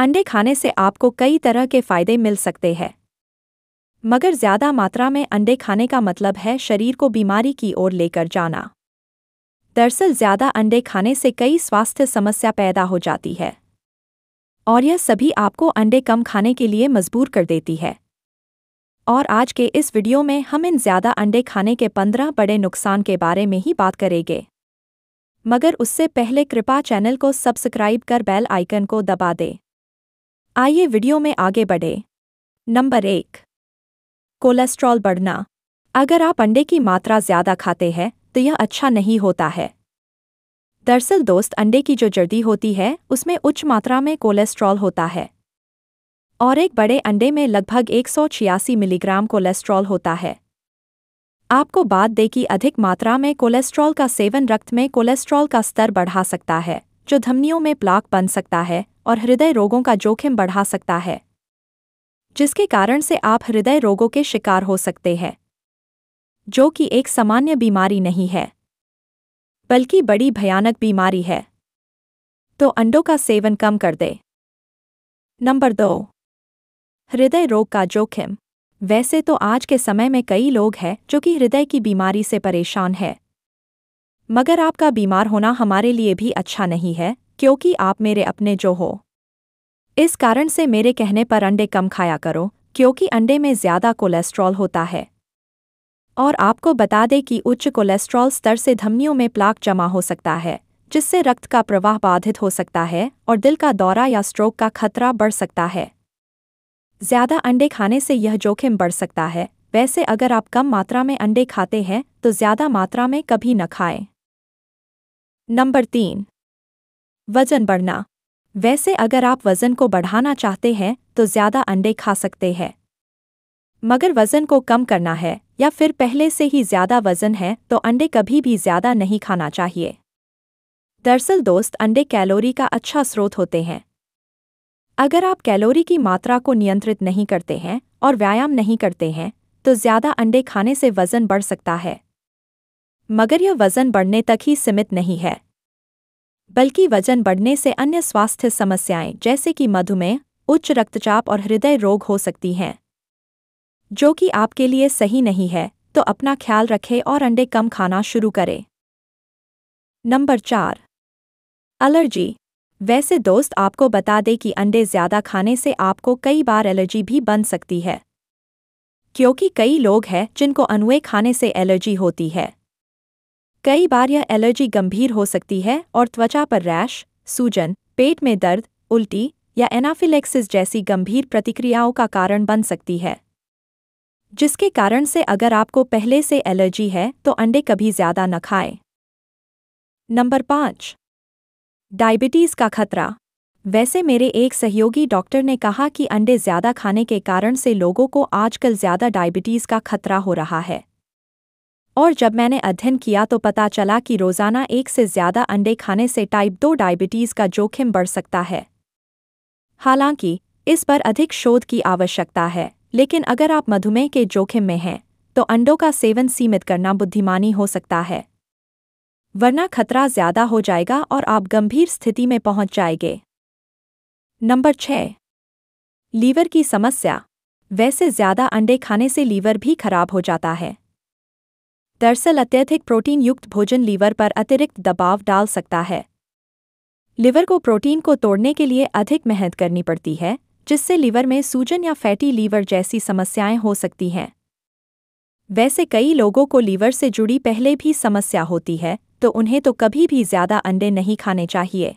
अंडे खाने से आपको कई तरह के फायदे मिल सकते हैं मगर ज्यादा मात्रा में अंडे खाने का मतलब है शरीर को बीमारी की ओर लेकर जाना दरअसल ज्यादा अंडे खाने से कई स्वास्थ्य समस्या पैदा हो जाती है और यह सभी आपको अंडे कम खाने के लिए मजबूर कर देती है और आज के इस वीडियो में हम इन ज्यादा अंडे खाने के पंद्रह बड़े नुकसान के बारे में ही बात करेंगे मगर उससे पहले कृपा चैनल को सब्सक्राइब कर बेल आइकन को दबा दें आइए वीडियो में आगे बढ़े नंबर एक कोलेस्ट्रॉल बढ़ना अगर आप अंडे की मात्रा ज़्यादा खाते हैं तो यह अच्छा नहीं होता है दरअसल दोस्त अंडे की जो जर्दी होती है उसमें उच्च मात्रा में कोलेस्ट्रॉल होता है और एक बड़े अंडे में लगभग एक मिलीग्राम कोलेस्ट्रॉल होता है आपको बात दे कि अधिक मात्रा में कोलेस्ट्रॉल का सेवन रक्त में कोलेस्ट्रॉल का स्तर बढ़ा सकता है जो धमनियों में प्लाक बन सकता है और हृदय रोगों का जोखिम बढ़ा सकता है जिसके कारण से आप हृदय रोगों के शिकार हो सकते हैं जो कि एक सामान्य बीमारी नहीं है बल्कि बड़ी भयानक बीमारी है तो अंडों का सेवन कम कर दे नंबर दो हृदय रोग का जोखिम वैसे तो आज के समय में कई लोग हैं जो कि हृदय की बीमारी से परेशान है मगर आपका बीमार होना हमारे लिए भी अच्छा नहीं है क्योंकि आप मेरे अपने जो हो इस कारण से मेरे कहने पर अंडे कम खाया करो क्योंकि अंडे में ज्यादा कोलेस्ट्रॉल होता है और आपको बता दें कि उच्च कोलेस्ट्रॉल स्तर से धमनियों में प्लाक जमा हो सकता है जिससे रक्त का प्रवाह बाधित हो सकता है और दिल का दौरा या स्ट्रोक का खतरा बढ़ सकता है ज्यादा अंडे खाने से यह जोखिम बढ़ सकता है वैसे अगर आप कम मात्रा में अंडे खाते हैं तो ज्यादा मात्रा में कभी न खाएं नंबर तीन वजन बढ़ना वैसे अगर आप वजन को बढ़ाना चाहते हैं तो ज्यादा अंडे खा सकते हैं मगर वजन को कम करना है या फिर पहले से ही ज्यादा वजन है तो अंडे कभी भी ज्यादा नहीं खाना चाहिए दरअसल दोस्त अंडे कैलोरी का अच्छा स्रोत होते हैं अगर आप कैलोरी की मात्रा को नियंत्रित नहीं करते हैं और व्यायाम नहीं करते हैं तो ज्यादा अंडे खाने से वजन बढ़ सकता है मगर यह वजन बढ़ने तक ही सीमित नहीं है बल्कि वजन बढ़ने से अन्य स्वास्थ्य समस्याएं जैसे कि मधुमेह उच्च रक्तचाप और हृदय रोग हो सकती हैं जो कि आपके लिए सही नहीं है तो अपना ख्याल रखें और अंडे कम खाना शुरू करें नंबर चार एलर्जी वैसे दोस्त आपको बता दे कि अंडे ज़्यादा खाने से आपको कई बार एलर्जी भी बन सकती है क्योंकि कई लोग हैं जिनको अनुए खाने से एलर्जी होती है कई बार यह एलर्जी गंभीर हो सकती है और त्वचा पर रैश सूजन पेट में दर्द उल्टी या एनाफिलेक्सिस जैसी गंभीर प्रतिक्रियाओं का कारण बन सकती है जिसके कारण से अगर आपको पहले से एलर्जी है तो अंडे कभी ज़्यादा न खाएं। नंबर पाँच डायबिटीज़ का खतरा वैसे मेरे एक सहयोगी डॉक्टर ने कहा कि अंडे ज़्यादा खाने के कारण से लोगों को आजकल ज़्यादा डायबिटीज़ का खतरा हो रहा है और जब मैंने अध्ययन किया तो पता चला कि रोज़ाना एक से ज़्यादा अंडे खाने से टाइप दो डायबिटीज़ का जोखिम बढ़ सकता है हालांकि इस पर अधिक शोध की आवश्यकता है लेकिन अगर आप मधुमेह के जोखिम में हैं तो अंडों का सेवन सीमित करना बुद्धिमानी हो सकता है वरना खतरा ज्यादा हो जाएगा और आप गंभीर स्थिति में पहुंच जाएंगे नंबर छह लीवर की समस्या वैसे ज्यादा अंडे खाने से लीवर भी खराब हो जाता है दरअसल अत्यधिक प्रोटीन युक्त भोजन लीवर पर अतिरिक्त दबाव डाल सकता है लीवर को प्रोटीन को तोड़ने के लिए अधिक मेहनत करनी पड़ती है जिससे लीवर में सूजन या फैटी लीवर जैसी समस्याएं हो सकती हैं वैसे कई लोगों को लीवर से जुड़ी पहले भी समस्या होती है तो उन्हें तो कभी भी ज़्यादा अंडे नहीं खाने चाहिए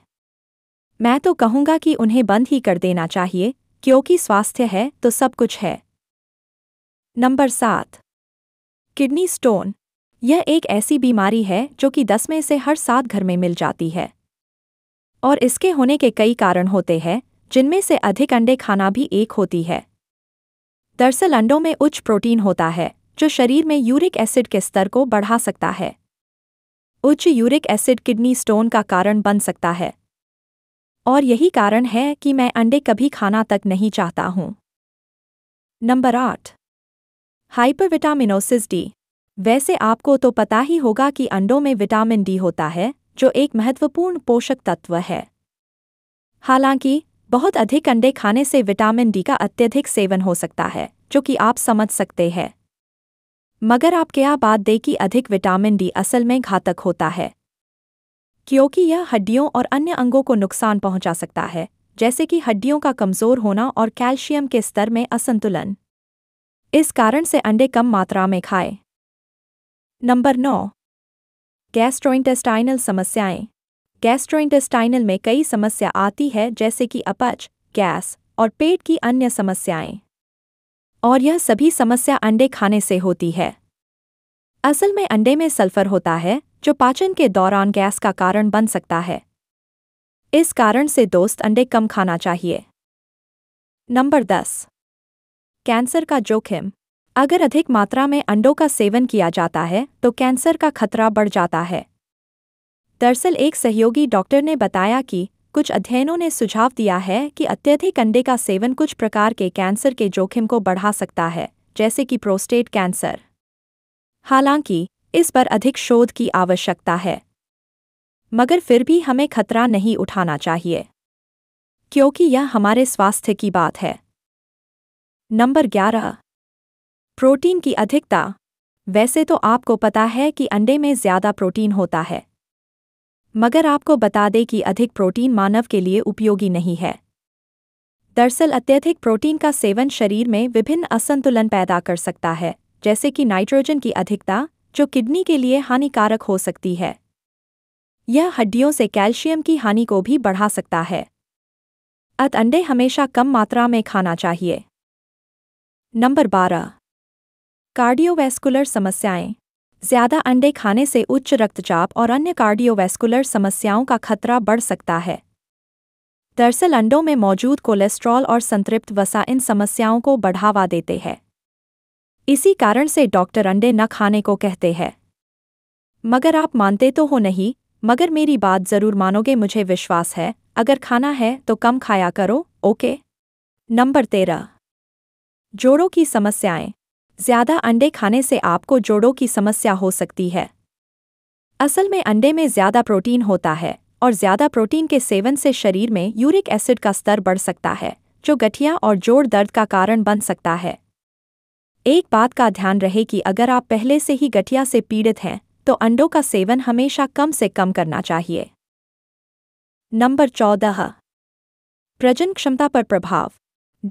मैं तो कहूँगा कि उन्हें बंद ही कर देना चाहिए क्योंकि स्वास्थ्य है तो सब कुछ है नंबर सात किडनी स्टोन यह एक ऐसी बीमारी है जो कि दस में से हर सात घर में मिल जाती है और इसके होने के कई कारण होते हैं जिनमें से अधिक अंडे खाना भी एक होती है दरअसल अंडों में उच्च प्रोटीन होता है जो शरीर में यूरिक एसिड के स्तर को बढ़ा सकता है उच्च यूरिक एसिड किडनी स्टोन का कारण बन सकता है और यही कारण है कि मैं अंडे कभी खाना तक नहीं चाहता हूं नंबर आठ हाइपरविटामिनोसिस डी वैसे आपको तो पता ही होगा कि अंडों में विटामिन डी होता है जो एक महत्वपूर्ण पोषक तत्व है हालांकि बहुत अधिक अंडे खाने से विटामिन डी का अत्यधिक सेवन हो सकता है जो कि आप समझ सकते हैं मगर आप क्या बात दे कि अधिक विटामिन डी असल में घातक होता है क्योंकि यह हड्डियों और अन्य अंगों को नुकसान पहुंचा सकता है जैसे कि हड्डियों का कमजोर होना और कैल्शियम के स्तर में असंतुलन इस कारण से अंडे कम मात्रा में खाएं नंबर नौ गैस्ट्रोइंटेस्टाइनल समस्याएं गैस्ट्रोइंटेस्टाइनल में कई समस्या आती है जैसे कि अपच गैस और पेट की अन्य समस्याएं और यह सभी समस्या अंडे खाने से होती है असल में अंडे में सल्फर होता है जो पाचन के दौरान गैस का कारण बन सकता है इस कारण से दोस्त अंडे कम खाना चाहिए नंबर दस कैंसर का जोखिम अगर अधिक मात्रा में अंडों का सेवन किया जाता है तो कैंसर का खतरा बढ़ जाता है दरअसल एक सहयोगी डॉक्टर ने बताया कि कुछ अध्ययनों ने सुझाव दिया है कि अत्यधिक अंडे का सेवन कुछ प्रकार के कैंसर के जोखिम को बढ़ा सकता है जैसे कि प्रोस्टेट कैंसर हालांकि इस पर अधिक शोध की आवश्यकता है मगर फिर भी हमें खतरा नहीं उठाना चाहिए क्योंकि यह हमारे स्वास्थ्य की बात है नंबर ग्यारह प्रोटीन की अधिकता वैसे तो आपको पता है कि अंडे में ज़्यादा प्रोटीन होता है मगर आपको बता दें कि अधिक प्रोटीन मानव के लिए उपयोगी नहीं है दरअसल अत्यधिक प्रोटीन का सेवन शरीर में विभिन्न असंतुलन पैदा कर सकता है जैसे कि नाइट्रोजन की अधिकता जो किडनी के लिए हानिकारक हो सकती है यह हड्डियों से कैल्शियम की हानि को भी बढ़ा सकता है अत अंडे हमेशा कम मात्रा में खाना चाहिए नंबर बारह कार्डियोवैस्कुलर समस्याएं ज़्यादा अंडे खाने से उच्च रक्तचाप और अन्य कार्डियोवैस्कुलर समस्याओं का खतरा बढ़ सकता है दरअसल अंडों में मौजूद कोलेस्ट्रॉल और संतृप्त वसा इन समस्याओं को बढ़ावा देते हैं इसी कारण से डॉक्टर अंडे न खाने को कहते हैं मगर आप मानते तो हो नहीं मगर मेरी बात ज़रूर मानोगे मुझे विश्वास है अगर खाना है तो कम खाया करो ओके नंबर तेरह जोड़ों की समस्याएं ज़्यादा अंडे खाने से आपको जोड़ों की समस्या हो सकती है असल में अंडे में ज़्यादा प्रोटीन होता है और ज़्यादा प्रोटीन के सेवन से शरीर में यूरिक एसिड का स्तर बढ़ सकता है जो गठिया और जोड़ दर्द का कारण बन सकता है एक बात का ध्यान रहे कि अगर आप पहले से ही गठिया से पीड़ित हैं तो अंडों का सेवन हमेशा कम से कम करना चाहिए नंबर चौदह प्रजन क्षमता पर प्रभाव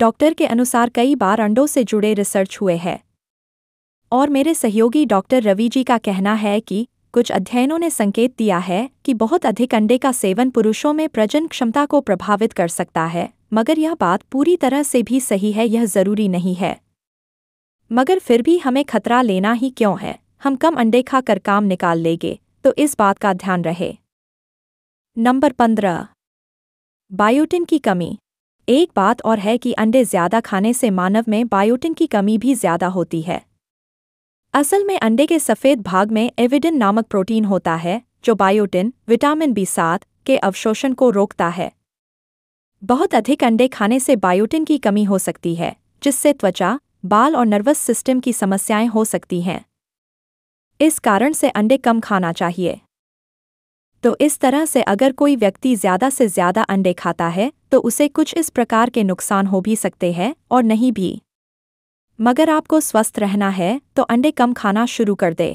डॉक्टर के अनुसार कई बार अंडों से जुड़े रिसर्च हुए हैं और मेरे सहयोगी डॉक्टर रवि जी का कहना है कि कुछ अध्ययनों ने संकेत दिया है कि बहुत अधिक अंडे का सेवन पुरुषों में प्रजन क्षमता को प्रभावित कर सकता है मगर यह बात पूरी तरह से भी सही है यह जरूरी नहीं है मगर फिर भी हमें खतरा लेना ही क्यों है हम कम अंडे खा कर काम निकाल लेंगे तो इस बात का ध्यान रहे नंबर पंद्रह बायोटिन की कमी एक बात और है कि अंडे ज्यादा खाने से मानव में बायोटिन की कमी भी ज्यादा होती है असल में अंडे के सफ़ेद भाग में एविडिन नामक प्रोटीन होता है जो बायोटिन विटामिन बी सात के अवशोषण को रोकता है बहुत अधिक अंडे खाने से बायोटिन की कमी हो सकती है जिससे त्वचा बाल और नर्वस सिस्टम की समस्याएं हो सकती हैं इस कारण से अंडे कम खाना चाहिए तो इस तरह से अगर कोई व्यक्ति ज़्यादा से ज़्यादा अंडे खाता है तो उसे कुछ इस प्रकार के नुकसान हो भी सकते हैं और नहीं भी मगर आपको स्वस्थ रहना है तो अंडे कम खाना शुरू कर दे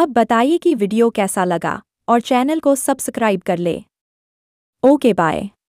अब बताइए कि वीडियो कैसा लगा और चैनल को सब्सक्राइब कर ले ओके बाय